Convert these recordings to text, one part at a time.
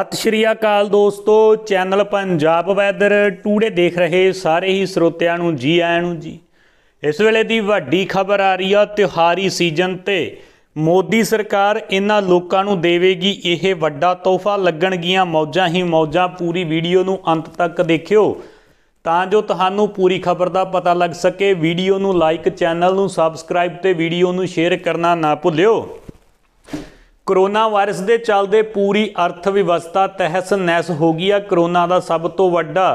ਸਤਿ ਸ਼੍ਰੀ ਅਕਾਲ ਦੋਸਤੋ channel Punjab weather today ਦੇਖ ਰਹੇ ਸਾਰੇ ਹੀ ਸਰੋਤਿਆਂ ਨੂੰ ਜੀ ਆਇਆਂ ਨੂੰ ਜੀ ਇਸ ਵੇਲੇ ਦੀ ਵੱਡੀ ਖਬਰ ਆ ਰਹੀ ਆ ਤਿਉਹਾਰੀ ਸੀਜ਼ਨ ਤੇ ਮੋਦੀ ਸਰਕਾਰ ਇਹਨਾਂ ਲੋਕਾਂ ਨੂੰ ਦੇਵੇਗੀ ਇਹ ਵੱਡਾ ਤੋਹਫਾ ਲੱਗਣਗੀਆਂ ਮੌਜਾਂ ਹੀ ਮੌਜਾਂ ਪੂਰੀ ਵੀਡੀਓ ਨੂੰ ਅੰਤ ਤੱਕ ਦੇਖਿਓ ਤਾਂ ਜੋ ਤੁਹਾਨੂੰ ਪੂਰੀ ਖਬਰ ਦਾ ਪਤਾ ਲੱਗ ਸਕੇ ਵੀਡੀਓ ਨੂੰ ਲਾਈਕ ਚੈਨਲ ਨੂੰ ਸਬਸਕ੍ਰਾਈਬ ਤੇ ਵੀਡੀਓ ਨੂੰ ਸ਼ੇਅਰ ਕਰਨਾ ਨਾ ਭੁੱਲਿਓ ਕਰੋਨਾ ਵਾਇਰਸ ਦੇ ਚੱਲਦੇ ਪੂਰੀ ਅਰਥ ਵਿਵਸਥਾ ਤਹਿਸ ਨਹਿਸ ਹੋ ਗਈ ਆ ਕਰੋਨਾ ਦਾ ਸਭ ਤੋਂ ਵੱਡਾ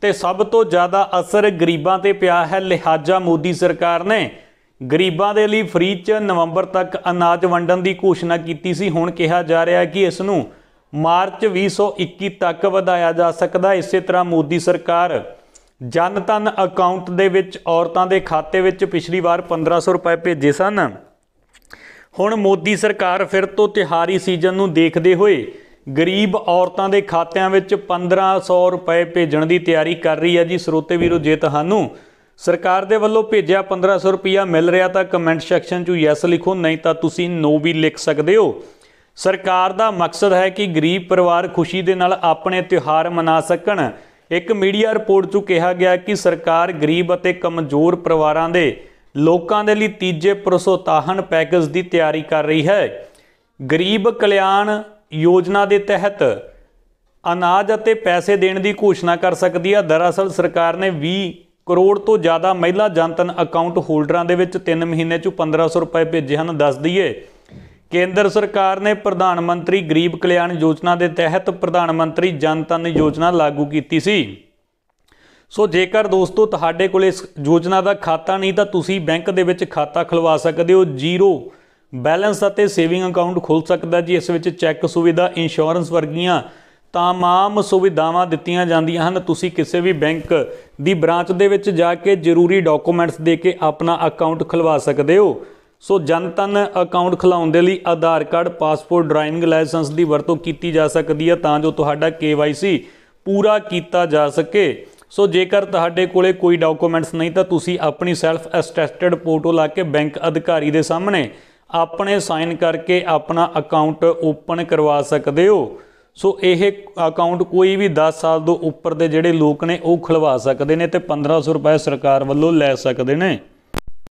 ਤੇ ਸਭ ਤੋਂ ਜ਼ਿਆਦਾ ਅਸਰ ਗਰੀਬਾਂ ਤੇ ਪਿਆ ਹੈ ਲਿਹਾਜ਼ਾ ਮੋਦੀ ਸਰਕਾਰ ਨੇ ਗਰੀਬਾਂ ਦੇ ਲਈ ਫ੍ਰੀ 'ਚ ਨਵੰਬਰ ਤੱਕ ਅਨਾਜ ਵੰਡਣ ਦੀ ਘੋਸ਼ਣਾ ਕੀਤੀ ਸੀ ਹੁਣ ਕਿਹਾ ਜਾ ਰਿਹਾ ਹੈ ਕਿ ਇਸ ਨੂੰ ਮਾਰਚ 2021 ਤੱਕ ਵਧਾਇਆ ਜਾ ਸਕਦਾ ਇਸੇ ਤਰ੍ਹਾਂ ਮੋਦੀ ਸਰਕਾਰ ਜਨ ਧਨ ਅਕਾਊਂਟ ਦੇ ਵਿੱਚ ਔਰਤਾਂ ਦੇ ਖਾਤੇ ਵਿੱਚ ਪਿਛਲੀ ਵਾਰ 1500 ਰੁਪਏ ਭੇਜੇ ਸਨ ਹੁਣ ਮੋਦੀ ਸਰਕਾਰ ਫਿਰ ਤੋਂ ਤਿਹਾਰੀ ਸੀਜ਼ਨ ਨੂੰ ਦੇਖਦੇ ਹੋਏ ਗਰੀਬ ਔਰਤਾਂ ਦੇ ਖਾਤਿਆਂ ਵਿੱਚ 1500 ਰੁਪਏ ਭੇਜਣ ਦੀ ਤਿਆਰੀ ਕਰ ਰਹੀ ਹੈ ਜੀ ਸਰੋਤੇ ਵੀਰੋ ਜੇ ਤੁਹਾਨੂੰ ਸਰਕਾਰ ਦੇ ਵੱਲੋਂ ਭੇਜਿਆ 1500 ਰੁਪਇਆ ਮਿਲ ਰਿਹਾ ਤਾਂ ਕਮੈਂਟ ਸੈਕਸ਼ਨ 'ਚ ਯੈਸ ਲਿਖੋ ਨਹੀਂ ਤਾਂ ਤੁਸੀਂ ਨੋ ਵੀ ਲਿਖ ਸਕਦੇ ਹੋ ਸਰਕਾਰ ਦਾ ਮਕਸਦ ਹੈ ਕਿ ਗਰੀਬ ਪਰਿਵਾਰ ਖੁਸ਼ੀ ਦੇ ਨਾਲ ਆਪਣੇ ਤਿਉਹਾਰ ਮਨਾ ਸਕਣ ਇੱਕ ਮੀਡੀਆ ਰਿਪੋਰਟ 'ਚ ਕਿਹਾ ਗਿਆ ਕਿ ਸਰਕਾਰ ਗਰੀਬ ਅਤੇ ਕਮਜ਼ੋਰ ਪਰਿਵਾਰਾਂ ਦੇ ਲੋਕਾਂ ਦੇ ਲਈ ਤੀਜੇ ਪ੍ਰਸੋਤਾਹਨ ਪੈਕੇਜ ਦੀ ਤਿਆਰੀ ਕਰ ਰਹੀ ਹੈ ਗਰੀਬ ਕਲਿਆਣ ਯੋਜਨਾ ਦੇ ਤਹਿਤ ਅਨਾਜ ਅਤੇ ਪੈਸੇ ਦੇਣ ਦੀ ਘੋਸ਼ਣਾ ਕਰ ਸਕਦੀ ਹੈ ਦਰਅਸਲ ਸਰਕਾਰ ਨੇ 20 ਕਰੋੜ ਤੋਂ ਜ਼ਿਆਦਾ ਮਹਿਲਾ ਜਨਤਨ ਅਕਾਊਂਟ ਹੋਲਡਰਾਂ ਦੇ ਵਿੱਚ 3 ਮਹੀਨੇ 'ਚ 1500 ਰੁਪਏ ਭੇਜੇ ਹਨ ਦੱਸ ਦਈਏ ਕੇਂਦਰ ਸਰਕਾਰ ਨੇ ਪ੍ਰਧਾਨ ਮੰਤਰੀ ਗਰੀਬ ਕਲਿਆਣ ਯੋਜਨਾ ਦੇ ਤਹਿਤ ਪ੍ਰਧਾਨ ਮੰਤਰੀ ਜਨਤਨ ਯੋਜਨਾ ਲਾਗੂ ਕੀਤੀ ਸੀ ਸੋ ਜੇਕਰ ਦੋਸਤੋ ਤੁਹਾਡੇ ਕੋਲ ਇਸ ਯੋਜਨਾ ਦਾ ਖਾਤਾ ਨਹੀਂ ਤਾਂ ਤੁਸੀਂ ਬੈਂਕ ਦੇ ਵਿੱਚ ਖਾਤਾ ਖੁਲਵਾ ਸਕਦੇ ਹੋ ਜ਼ੀਰੋ ਬੈਲੈਂਸ ਅਤੇ ਸੇਵਿੰਗ ਅਕਾਊਂਟ ਖੁੱਲ ਸਕਦਾ ਜੀ ਇਸ ਵਿੱਚ ਚੈੱਕ ਸੁਵਿਧਾ ਇੰਸ਼ੋਰੈਂਸ ਵਰਗੀਆਂ ਤਮਾਮ ਸੁਵਿਧਾਵਾਂ ਦਿੱਤੀਆਂ ਜਾਂਦੀਆਂ ਹਨ ਤੁਸੀਂ ਕਿਸੇ ਵੀ ਬੈਂਕ ਦੀ ਬ੍ਰਾਂਚ ਦੇ ਵਿੱਚ ਜਾ ਕੇ ਜ਼ਰੂਰੀ ਡਾਕੂਮੈਂਟਸ ਦੇ ਕੇ ਆਪਣਾ ਅਕਾਊਂਟ ਖੁਲਵਾ ਸਕਦੇ ਹੋ ਸੋ ਜਨਤਨ ਅਕਾਊਂਟ ਖੁਲਾਉਣ ਦੇ ਲਈ Aadhaar card passport driving licence ਦੀ ਵਰਤੋਂ ਕੀਤੀ ਜਾ ਸਕਦੀ ਹੈ ਤਾਂ ਜੋ ਤੁਹਾਡਾ ਕੇਵਾਈਸੀ ਪੂਰਾ ਕੀਤਾ ਜਾ ਸਕੇ ਸੋ ਜੇਕਰ ਤੁਹਾਡੇ ਕੋਲੇ ਕੋਈ ਡਾਕੂਮੈਂਟਸ ਨਹੀਂ ਤਾਂ ਤੁਸੀਂ ਆਪਣੀ ਸੈਲਫ ਅਸਟੈਸਟਡ ਫੋਟੋ ਲਾ ਕੇ ਬੈਂਕ ਅਧਿਕਾਰੀ ਦੇ ਸਾਹਮਣੇ ਆਪਣੇ ਸਾਈਨ ਕਰਕੇ ਆਪਣਾ ਅਕਾਊਂਟ ਓਪਨ ਕਰਵਾ ਸਕਦੇ ਹੋ ਸੋ ਇਹ ਅਕਾਊਂਟ ਕੋਈ ਵੀ 10 ਸਾਲ ਤੋਂ ਉੱਪਰ ਦੇ ਜਿਹੜੇ ਲੋਕ ਨੇ ਉਹ ਖੁਲਵਾ ਸਕਦੇ ਨੇ ਤੇ 1500 ਰੁਪਏ ਸਰਕਾਰ ਵੱਲੋਂ ਲੈ ਸਕਦੇ ਨੇ